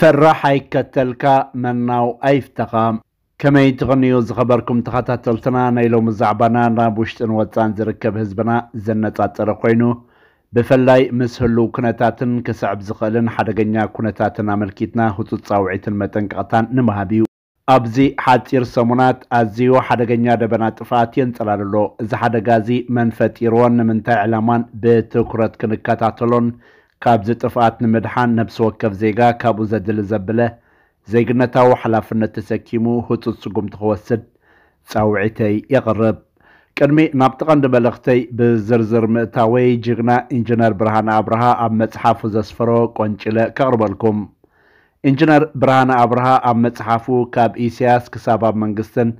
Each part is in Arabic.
فرحي كتلك مناو ايفتقام كمي تغنيوز خبركم تخاتاتلتنا نايلو مزعبنا نابوشتن وطان زركب هزبنا زنة تاترقينو بفلاي مسهلو كنتاتن كسعب زخلن حدقنيا كنتاتن عملكيتنا هتو تصاوعيتن متنقطان نمهابيو ኣብዚ ሓፂር ሰሙናት ኣዝዩ ሓደገኛ ደበና ጥፍኣት የንፅላል ኣሎ እዚ ሓደጋ እዚ መን ፈጢርዎን ንምንታይ ካብዚ ጥፍኣት ንምድሓን ነብሲ ወከፍ ዜጋ ካብኡ ዘድሊ ዘብለ ዜግነታዊ ሓላፍነት ተሰኪሙ ህፁፅ ስጉምቲ ክወስድ ፃውዒተይ የቕርብ ቅድሚ ናብቲ ቀንዲ መልእኽተይ ብዝርዝር ምእታወይ ጅግና ኢንጂነር ብርሃነ ኣብርሃ ኣብ መፅሓፉ ዘስፈሮ ቆንጭለ ከቕርበልኩም ኢንጂነር ብርሃነ ኣብርሃ ኣብ መፅሓፉ ካብ ኢስያስ ክሳብ ኣብ መንግስትን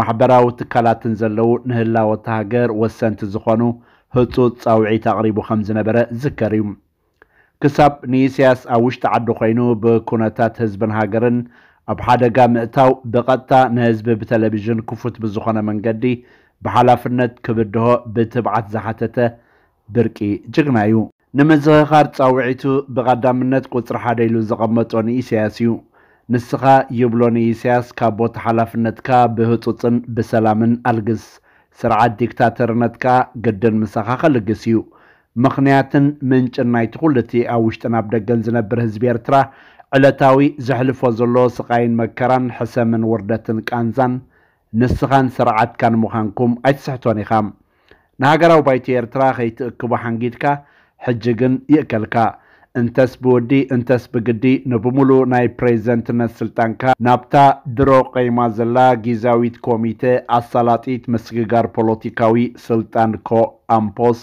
ማሕበራዊ ትካላትን ዘለው ንህላወታ ሃገር ወሰንቲ ዝኾኑ ህፁፅ ፃውዒት ኣቕሪቡ ከም ዝነበረ ዝከር እዩ ክሳብ ንእስያስ ኣብ ውሽጢ ዓዲ ኮይኑ ብኩነታት ህዝብን ሃገርን ኣብ ሓደጋ ምእታው ብቐጥታ ንህዝቢ ብቴሌቭዥን ክፉት ብዝኾነ መንገዲ ብሓላፍነት ክብድሆ ብትብዓት ዝሓተተ ብርቂ ጅግና እዩ ንምዝኽኻር ጻውዒቱ ብቐዳምነት ቁፅሪ ሓደ ኢሉ ዘቐመጦ ንእስያስ እዩ ንስኻ ይብሎ ንእስያስ ካብ ቦታ ሓላፍነትካ ብህፁፅን ብሰላምን ኣልግስ ስርዓት ዲክታተርነትካ ግድን ምሳኻ ኸልግስ እዩ ምክንያትን ምንጭ ናይቲ ኩሉ እቲ ኣብ ውሽጥን ኣብ ደገን ዝነብር ህዝቢ ኤርትራ ዕለታዊ ዘሕልፎ ዘሎ ስቃይን መከራን ሕሰምን ውርደትን ቃንዛን ንስኻን ስርዓትካን ምዃንኩም ኣይትስሕቶን ኢኻ ንሃገራዊ ባይቲ ኤርትራ ከይትእክቦ ሓንጊድካ ሕጂ ግን ይእከልካ እንተስ ብውዲ እንተስ ብግዲ ንብምሉእ ናይ ፕሬዚደንትነት ስልጣንካ ናብታ ድሮ ቀይማ ዘላ ጊዛዊት ኮሚቴ ኣሳላጢት ምስግጋር ፖለቲካዊ ስልጣን ኮ ኣምፖስ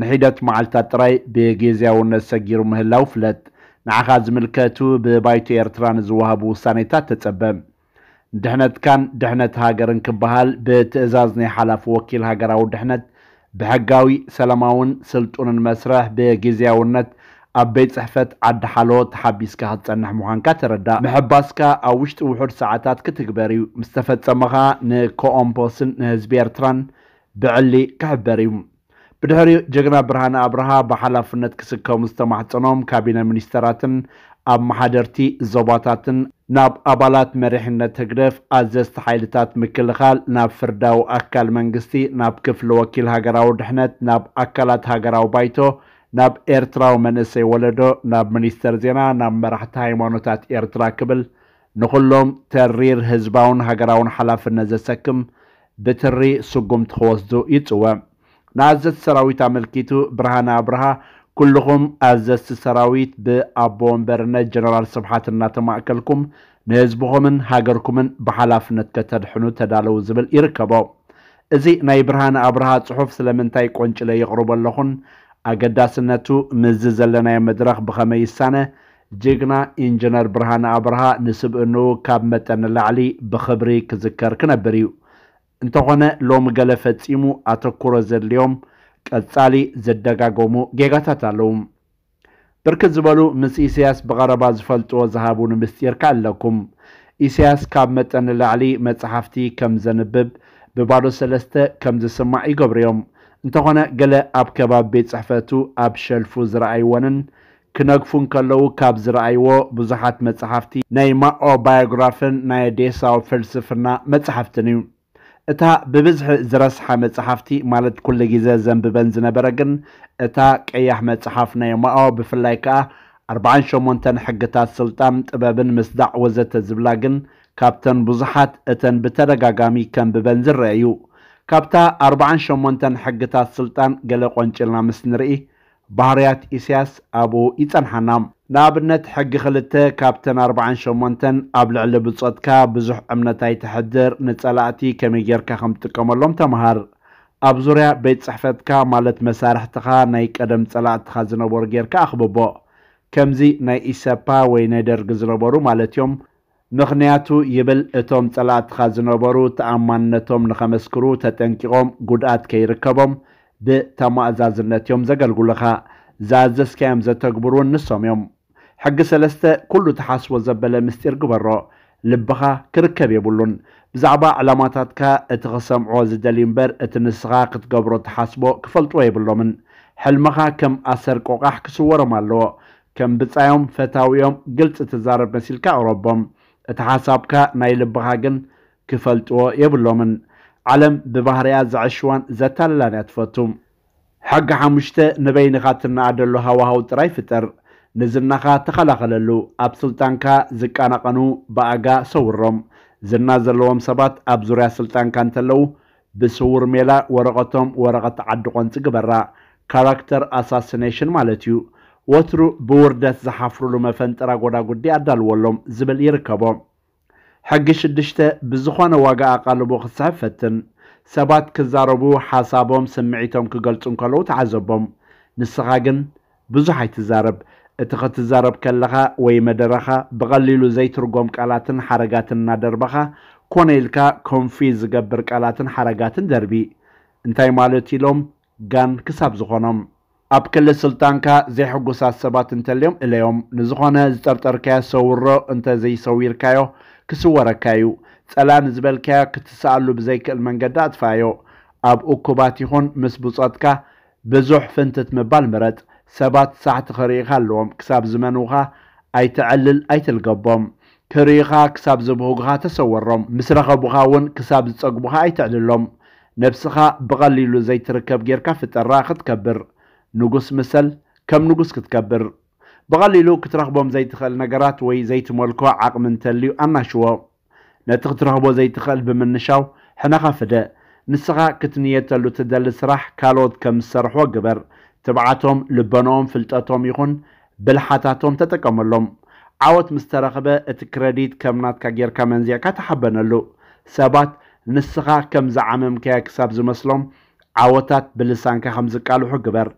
ንሒደት መዓልታት ጥራይ ብግዜያውነት ሰጊሩ ምህላው ፍለጥ ንዓኻ ዝምልከቱ ብባይቶ ኤርትራን ዝወሃቡ ውሳኔታት ተጸበብ ድሕነትካን ድሕነት ሃገርን ክበሃል ብትእዛዝ ናይ ሓላፊ ወኪል ሃገራዊ ድሕነት ብሕጋዊ ሰላማውን ስልጡንን መስርሕ ብግዜያውነት ኣብ ቤት ፅሕፈት ዓዲ ሓሎ ተሓቢስካ ክትፀንሕ ምዃንካ ተረዳእ ምሕባስካ ኣብ ውሽጢ ውሑድ ሰዓታት ክትግበር እዩ ምስ ተፈፀመኻ ንኮኦምፖስን ንህዝቢ ኤርትራን ብዕሊ ክሕበር እዩ ብድሕሪ ጀግና ብርሃን ኣብርሃ ብሓላፍነት ክስከሙ ዝተማሕፀኖም ካቢነ ሚኒስተራትን ኣመሓደርቲ ዞባታትን ናብ ኣባላት መሪሕነት ህግደፍ ኣዘዝቲ ሓይልታት ምክልኻል ናብ ፍርዳዊ ኣካል መንግስቲ ናብ ክፍሊ ወኪል ሃገራዊ ድሕነት ናብ ኣካላት ሃገራዊ ባይቶ ናብ ኤርትራዊ መንእሰይ ወለዶ ናብ ሚኒስተር ዜና ናብ መራሕቲ ሃይማኖታት ኤርትራ ክብል ንኩሎም ተሪር ህዝባውን ሃገራውን ሓላፍነት ዘሰክም ብትሪ ስጉምቲ ክወስዱ ይፅወዕ ንኣዘዝ ሰራዊት ኣመልኪቱ ብርሃን ኣብርሃ ኩልኹም ኣዘዝቲ ሰራዊት ብኣቦ ወንበርነት ጀነራል ስብሓት እናተማእከልኩም ንህዝብኹምን ሃገርኩምን ብሓላፍነት ከተድሕኑ ተዳለዉ ዝብል ይርከቦ እዚ ናይ ብርሃን ኣብርሃ ጽሑፍ ስለምንታይ ቆንጭለ የቕርቡ ኣለኹን ኣገዳስነቱ ምዝ ዘለናዮ መድረኽ ብኸመይ ይሳነ ጅግና ኢንጂነር ብርሃን ኣብርሃ ንስብእኑ ካብ መጠን ላዕሊ ብኽብሪ ክዝከር ክነብር እዩ እንተኾነ ሎሚ ገለ ፈጺሙ ኣተኩሮ ዘድልዮም ቀጻሊ ዘደጋገሙ ጌጋታት ኣለዉ ብርክት ዝበሉ ምስ ኢሳያስ ብቐረባ ዝፈልጥዎ ዝሃቡ ንምስጢርካ ኣለኩም ኢሳያስ ካብ መጠን ላዕሊ መፅሓፍቲ ከም ዘንብብ ብባዶ ሰለስተ ከም ዝስማዕ ይገብሩ እዮም እንተኾነ ገለ ኣብ ከባቢ ቤት ጽሕፈቱ ኣብ ሸልፉ ዝረኣይዎንን ክነግፉ ከለዉ ካብ ዝረኣይዎ ብዙሓት መፅሓፍቲ ናይ ማኦ ባዮግራፍን ናይ ዴሳዊ ፍልስፍና መፅሓፍትን እዩ እታ ብብዝሒ ዝረስሓ መፅሓፍቲ ማለት ኩሉ ግዜ ዘንብበን ዝነበረ ግን እታ ቀያሕ መፅሓፍ ናይ ማኦ ብፍላይ ከዓ 48 ሕግታት ስልጣን ጥበብን ምስዳዕ ወዘተ ዝብላ ግን ካብተን ብዙሓት እተን ብተደጋጋሚ ከንብበን ዝረአ እዩ ካብታ 48 ሕግታት ስልጣን ገለ ቆንጭልና ምስ ንርኢ ባህርያት ኢሳያስ ኣብኡ ይፀንሓና ንኣብነት ሕጊ ክልተ ካብተን 48 ኣብ ልዕሊ ብፆትካ ብዙሕ እምነታይ ትሕድር ንፀላእቲ ከመይ ጌርካ ከም ትጥቀመሎም ተምሃር ኣብ ዙርያ ቤት ፅሕፈትካ ማለት መሳርሕትኻ ናይ ቀደም ፀላእትኻ ዝነበሩ ጌርካ ኣኽብቦ ከምዚ ናይ ኢሰፓ ወይ ናይ ደርጊ ዝነበሩ ማለት እዮም ምክንያቱ ይብል እቶም ፀላእትኻ ዝነበሩ ተኣማንነቶም ንኸመስክሩ ተጠንቂቖም ጉድኣት ከይርከቦም بتمازازنت يوم زجل قلها زازس كام زتقبرون نصهم يوم حق سلسته كل تحس وزبل مستير قبره لبخا كركب يبلون بزعبا علاماتاتك اتغسم عوز دليمبر اتنسغا قتقبرو تحسبو كفلتو يبلو من حلمها كم اثر قوقح كسور مالو كم بتسايوم فتاويوم قلت اتزارب مسيلك أوروبهم اتحسابك ناي لبها جن كفلتو يبلو من ዓለም ብባህርያ ዝዓሽዋን ዘታልላን እያ ትፈቱም ሓጊ ሓሙሽተ ንበይንኻ ትናኣደሎ ሃዋሃው ጥራይ ፍጠር ንዝናኻ ተኸላኸለሉ ኣብ ስልጣንካ ዝቃናቐኑ ብኣጋ ሰውሮም ዝና ዘለዎም ሰባት ኣብ ዙርያ ስልጣንካ እንተለዉ ብስውር ሜላ ወረቐቶም ወረቐት ዓዲ ቆንፂ ግበራ ካራክተር ኣሳሲኔሽን ማለት እዩ ወትሩ ብውርደት ዝሓፍሩሉ መፈንጥራ ጎዳጉዲ ኣዳልዎሎም ዝብል ይርከቦም ሕጊ ሽድሽተ ብዝኾነ ዋጋ ኣቓልቦ ክስሕብ ፈትን ሰባት ክዛረቡ ሓሳቦም ስምዒቶም ክገልጹ እንከለዉ ተዓዘቦም ንስኻ ግን ብዙሕ ኣይትዛረብ እቲ ክትዛረብ ከለኻ ወይ መደረኻ ብቐሊሉ ዘይትርጎም ቃላትን ሓረጋትን እናደርበኻ ኮነ ኢልካ ኮንፊ ዝገብር ቃላትን ሓረጋትን ደርቢ እንታይ ማለት ኢሎም ጋን ክሳብ ዝኾኖም ኣብ ክሊ ስልጣንካ ዘይሕጉሳት ሰባት እንተልዮም እለዮም ንዝኾነ ዝጠርጠርካዮ ሰውሮ እንተዘይሰዊርካዮ ክስወረካዩ ጸላን ዝበልካዮ ክትሰኣሉ ብዘይክእል መንገዲ ኣጥፋዮ ኣብ እኩባት ይኹን ምስ ብፆትካ ብዙሕ ፍንትት ምባል ምረጥ ሰባት ሳዕቲ ክርእኻ ኣለዎም ክሳብ ዝመንውኻ ኣይትዕልል ኣይትልገቦም ክርእኻ ክሳብ ዝብህጉኻ ተሰወሮም ምስ ረኸቡኻ እውን ክሳብ ዝፀግቡኻ ኣይትዕልሎም ነብስኻ ብቐሊሉ ዘይትርከብ ጌርካ ፍጠራ ክትከብር ንጉስ ምሰል ከም ንጉስ ክትከብር بغالي لو كترغبهم زي تخل نقرات وي زي تمولكو عقم انتليو انا شو نتغترغبو زي تخل بمنشاو حنا غافدا نسغا كتنيتا لو تدل سرح كالود كم سرحو قبر تبعاتهم لبنوم فلتاتهم يخون بالحاتاتهم تتكملهم عوت مسترغبة اتكريديت كم ناتكا غير كمنزيا كتحبنا لو سابات نسغا كم زعمم كيكساب زمسلهم عوتات بلسان كخمزكالو حقبر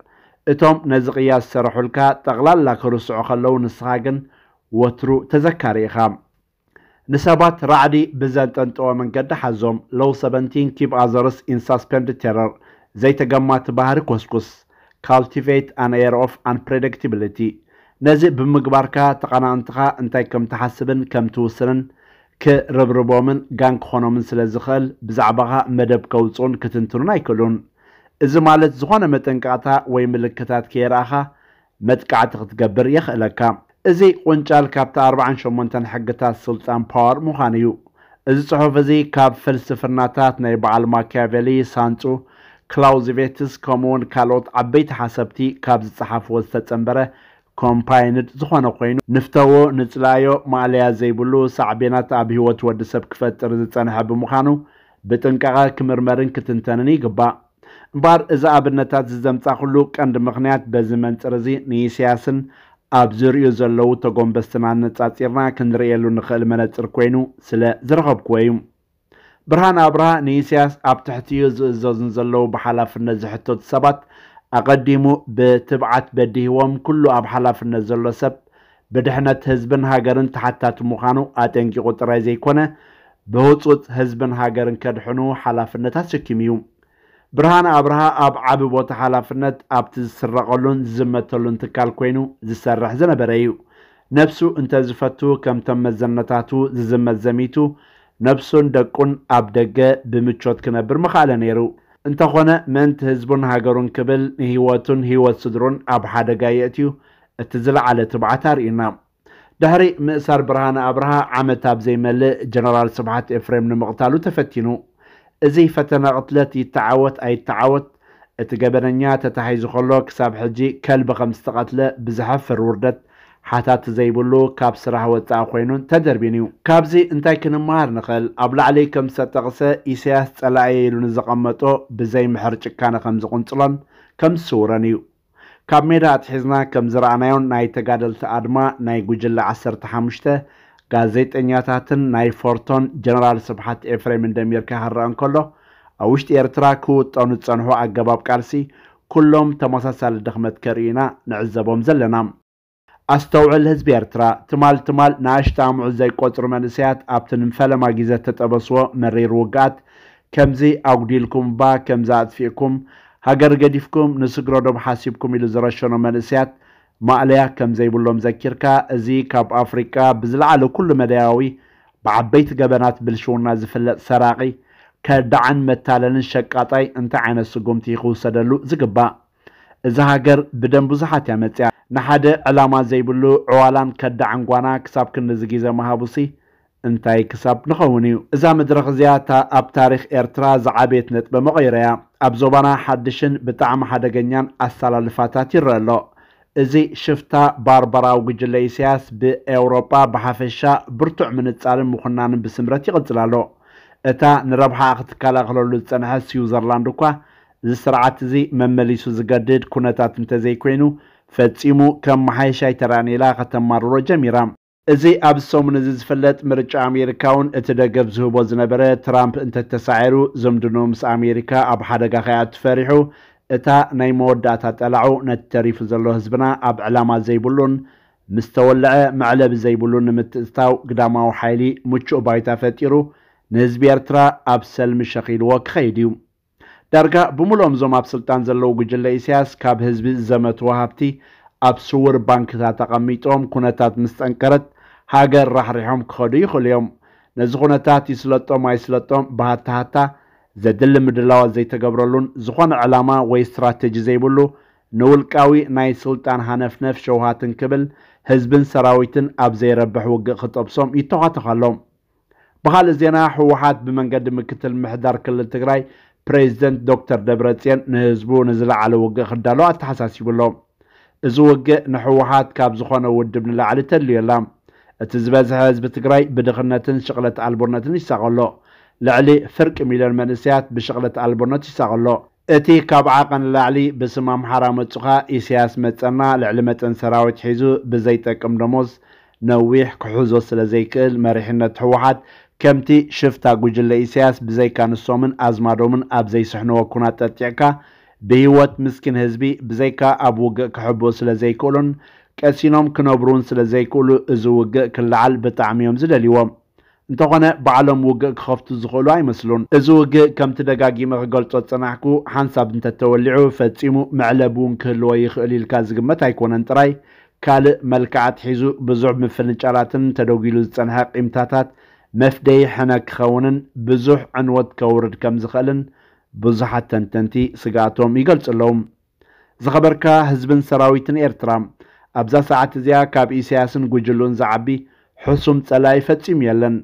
እቶም ነዚ ቅያስ ዝሰርሑልካ ጠቕላላ ክርስዑ ከለዉ ንስኻ ግን ወትሩ ተዘካሪ ኢኻ ንሰባት ራዕዲ ብዘንጠንጥዎ መንገዲ ሓዞም ሎው 17 ኪፕ ኣዘርስ ኢን ሳስፔንድ ቴረር ዘይተገማቲ ባህሪ ኮስኩስ ካልቲቬት ኣን ኤር ኦፍ ኣንፕሬዲክቲብሊቲ ነዚ ብምግባርካ ተቐናቕንትኻ እንታይ ከም ትሓስብን ከም ትውስንን ክርብርቦምን ጋን ክኾኖምን ስለ ዝኽእል ብዛዕባኻ መደብ ከውፅኡን ክትንትኑን ኣይክእሉን إذا مالت زغانة متنقاتا وي ملكتات كيراها متقاتا تقبر يخلقا إذا قنجال كابتا أربعا شمونتان حقتا السلطان بار مخانيو إذا صحف إذا كاب فلسفرناتات نيبع الماكيافيلي سانتو كلاوزيفيتس كومون كالوت عبيت حسبتي كاب زحف وستتنبرة كومباينت زغانة قوينو نفتاو نتلايو ماليا زيبولو سعبينات أبهوت ودسب كفت رزتان حب مخانو بتنقاها كمرمرن كتنتانني قبا እምበር እዚ ኣብነታት ዝዘምፃ ኩሉ ቀንዲ ምክንያት በዚ መንፅር እዚ ንእስያስን ኣብ ዝርእዩ ዘለው ተጎንበስትና ነፃፂርና ክንርእየሉ ንኽእል መነፅር ኮይኑ ስለ ዝረኸብክዎ እዩ ብርሃን ኣብርሃ ንእስያስ ኣብ ትሕቲኡ ዝእዘዝን ዘለው ብሓላፍነት ዝሕተቱ ሰባት ኣቐዲሙ ብትብዓት በዲህዎም ኩሉ ኣብ ሓላፍነት ዘሎ ሰብ ብድሕነት ህዝብን ሃገርን ተሓታቲ ምዃኑ ኣጠንቂቑ ጥራይ ዘይኮነ ብህፁፅ ህዝብን ሃገርን ከድሕኑ ሓላፍነት ኣሸኪም እዩ ብርሃን ኣብርሃ ኣብ ዓብ ቦታ ሓላፍነት ኣብቲ ዝስረቐሉን ዝዝመተሉን ትካል ኮይኑ ዝሰርሕ ዝነበረ እዩ ነብሱ እንተዝፈቱ ከምቶም መዘነታቱ ዝዝመት ዘሚቱ ነብሱን ደቁን ኣብ ደገ ብምቾት ክነብር ምኽኣለ ነይሩ እንተኾነ ምእንቲ ህዝቡን ሃገሩን ክብል ንህይወቱን ህይወት ስድሩን ኣብ ሓደጋ የእትዩ እቲ ዝለዓለ ትብዓት ኣርእዩና ድሕሪ ምእሳር ብርሃነ ኣብርሃ ዓመት ኣብ ዘይመልእ ጀነራል ስብሓት ኤፍሬም ንምቕታሉ ተፈቲኑ እዚ ፈተና ቅትለት ይተዓወት ኣይተዓወት እቲ ገበነኛ ተታሒዙ ከሎ ክሳብ ሕጂ ከልቢ ከም ዝተቐትለ ብዝሓፍር ውርደት ሓታት ዘይብሉ ካብ ስራሕ ወፃኢ ኮይኑን ተደርቢን እዩ ካብዚ እንታይ ክንምሃር ንኽእል ኣብ ላዕሊ ከም ዝተጠቕሰ ኢሳያስ ፀላእየ ኢሉ ንዘቐመጦ ብዘይምሕር ጭካነ ከም ዝቕንፅሎን ከም ዝስውረን እዩ ካብ ሜዳ ኣትሒዝና ከም ዝረኣናዮን ናይ ተጋደልቲ ኣድማ ናይ ጉጅለ 15 ጋዜጠኛታትን ናይ ፎርቶን ጀነራል ስብሓት ኤፍሬም እንደሚርካ ክረአን ከሎ ኣብ ውሽጢ ኤርትራ ክውጠኑ ዝፀንሑ ኣገባብ ቃልሲ ኩሎም ተመሳሳሊ ድኽመት ከርኢና ንዕዘቦም ዘለና ኣስተውዕል ህዝቢ ኤርትራ ትማል ትማል ንኣሽተ ኣምዑ ዘይቆፅሩ መንእሰያት ኣብቲ ንፈለማ ግዜ ተጠበስዎ መሪር ውግኣት ከምዚ ኣጉዲልኩም እባ ከምዚ ኣጥፊእኩም ሃገር ገዲፍኩም ንስግረዶም ሓሲብኩም ኢሉ ዝረሸኖ መንእሰያት ماليا كم زي بلوم ذكركا زي كاب أفريقيا بزلعلو كل مداوي بعبيت قبنات بالشونا زفلت سراقي كدعن متالن شقاطاي انت عين السقومتي خوسدلو زقبا إذا هاجر بدن بزحات يا متيا نحد علامة زي بلو عوالان كدعن قوانا كساب كنزقيزة مهابوسي انتاي كساب نخونيو إذا مدرخ زياتا أب تاريخ إرترا زعبيت نتبه مغيريا أبزوبانا حدشن بتعم حدقنيان السلالفاتات يرلو እዚ ሽፍታ ባርባራዊ ጉጅለ ኢሳያስ ብኤውሮጳ ብሓፈሻ ብርቱዕ ምንጻርን ምኹናንን ብስምረት ይቕጽል ኣሎ እታ ንረብሓ ክትከላኸለሉ ዝጸንሐ ስዊዘርላንድ እኳ እዚ ስርዓት እዚ መመሊሱ ዝገድድ ኩነታት እንተዘይኮይኑ ፈጺሙ ከም መሓይሻይ ተራኔላ ከተማርሮ ጀሚራ እዚ ኣብ ሰሙን እዚ ዝፍለጥ ምርጫ ኣሜሪካ እውን እቲ ደገብ ዝህቦ ዝነበረ ትራምፕ እንተተሳዒሩ ዝምድኖ ምስ ኣሜሪካ ኣብ ሓደጋ ከያ ትፈሪሑ እታ ናይ መወዳእታ ጠላዑ ነቲ ተሪፉ ዘሎ ህዝብና ኣብ ዕላማ ዘይብሉን ምስ ተወልዐ መዕለቢ ዘይብሉን ንምትእስታው ግዳማዊ ሓይሊ ምቹእ ባይታ ፈጢሩ ንህዝቢ ኤርትራ ኣብ ሰልሚ ሸኺልዎ ክኸይድ እዩ ዳርጋ ብምሉኦም እዞም ኣብ ስልጣን ዘለዉ ጉጅለ ኢሳያስ ካብ ህዝቢ ዘመትዎ ሃብቲ ኣብ ስውር ባንክታት ተቐሚጦም ኩነታት ምስ ጠንከረት ሃገር ራሕሪሖም ክኸዱ ይኽእሉ እዮም ነዚ ኩነታት ይስለጦም ኣይስለጦም ባህታሃታ ዘድሊ ምድላዋት ዘይተገብረሉን ዝኾነ ዕላማ ወይ እስትራቴጂ ዘይብሉ ንውልቃዊ ናይ ስልጣን ሃነፍነፍ ሸውሃትን ክብል ህዝብን ሰራዊትን ኣብ ዘይረብሕ ውግእ ክጠብሶም ይተኻተኽ ኣሎም ብኻልእ ዜና ህወሓት ብመንገዲ ምክትል ምሕዳር ክልል ትግራይ ፕሬዚደንት ዶክተር ደብረፅዮን ንህዝቡ ንዝለዓለ ውግእ ክዳለዎ ኣተሓሳሲቡሎም እዚ ውግእ ንሕወሓት ካብ ዝኾነ ውድብ ንላዕሊ ተልዩ እቲ ዝበዝሐ ህዝቢ ትግራይ ብድኽነትን ሽቕለት ኣልቦርነትን ይሳቐሎ ልዕሊ ፍርቂ ሚልዮን መንእሰያት ብሽቕለት ኣልቦነት ይሳቕ ኣሎ እቲ ካብ ዓቐን ላዕሊ ብስም ኣምሓራ መጹኻ ኢስያስ መጸና ልዕሊ መጠን ሰራዊት ሒዙ ብዘይጠቅም ደሞዝ ነዊሕ ክሕዞ ስለ ዘይክእል መሪሕነት ህወሓት ከምቲ ሽፍታ ጉጅለ ኢሳያስ ብዘይካ ንሶምን ኣዝማዶምን ኣብ ዘይስሕንዎ ኩናት ጠጢዕካ ብህይወት ምስኪን ህዝቢ ብዘይካ ኣብ ውግእ ክሕብኡ ስለ ዘይክእሉን ቀሲኖም ክነብሩን ስለ ዘይክእሉ እዚ ውግእ ክለዓል ብጣዕሚ እዮም ዝደልይዎም እንተኾነ ባዕሎም ውግእ ክኸፍቱ ዝኽእሉ ኣይመስሉን እዚ ውግእ ከም ተደጋጊመ ክገልጾ ዝፀናሕኩ ሓንሳብ እንተተወሊዑ ፈጺሙ ምዕለብ እውን ክህልዎ ይኽእል ኢልካ ዝግመት ኣይኮነን ጥራይ ካልእ መልክዓት ሒዙ ብዙሕ ምፍንጫራትን ተደጒሉ ዝፀንሐ ቂምታታት መፍደይ ሕነ ክኸውንን ብዙሕ ዕንወት ከውርድ ከም ዝኽእልን ብዙሓት ተንተንቲ ስጋቶም ይገልጹ ኣለዉ ዝኸበርካ ህዝብን ሰራዊትን ኤርትራ ኣብዛ ሰዓት እዚኣ ካብ ኢሳያስን ጉጅሉን ዝዓቢ ሕሱም ጸላይ ፈጺሙ የለን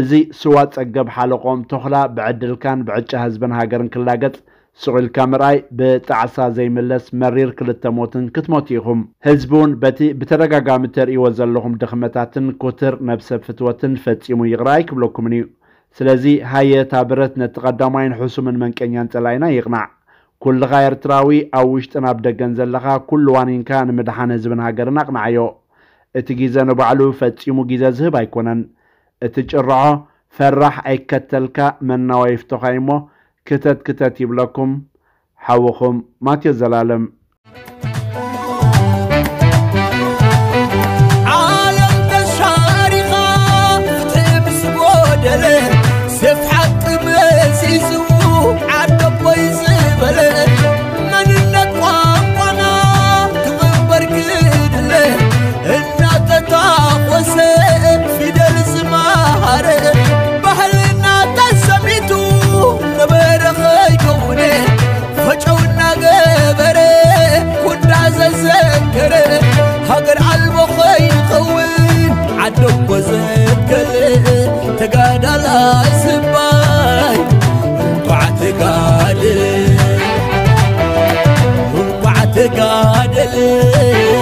እዚ ስዋት ፀገብ ሓለቆም ተኽላ ብዕድልካን ብዕጫ ህዝብን ሃገርን ክላገጽ ስቑኢልካ ምርኣይ ብጣዕሳ ዘይምለስ መሪር ክልተ ሞትን ክትሞት ኢኹም ህዝቢ እውን በቲ ብተደጋጋሚ ተርእይዎ ዘለኹም ድኽመታትን ኩትር ነብሰ ፍትወትን ፈጺሙ ይቕረአ ኣይክብለኩምን እዩ ስለዚ ሃየታ ብረት ነቲ ቐዳማይን ሕሱምን መንቀኛን ጸላይና ይቕናዕ ኩልኻ ኤርትራዊ ኣብ ውሽጥን ኣብ ደገን ዘለኻ ኩሉ ዋኒንካ ንምድሓን ህዝብን ሃገርን ኣቕናዓዮ እቲ ግዜ ንባዕሉ ፈጺሙ ግዜ ዝህብ ኣይኮነን እቲ ጭርዖ ፈራሕ ኣይከተልካ መናዋ ይፍትኻ እሞ ክተት ክተት ይብለኩም ሓዊኹም ማቴዎስ ዘላለም سباي انقعت قادل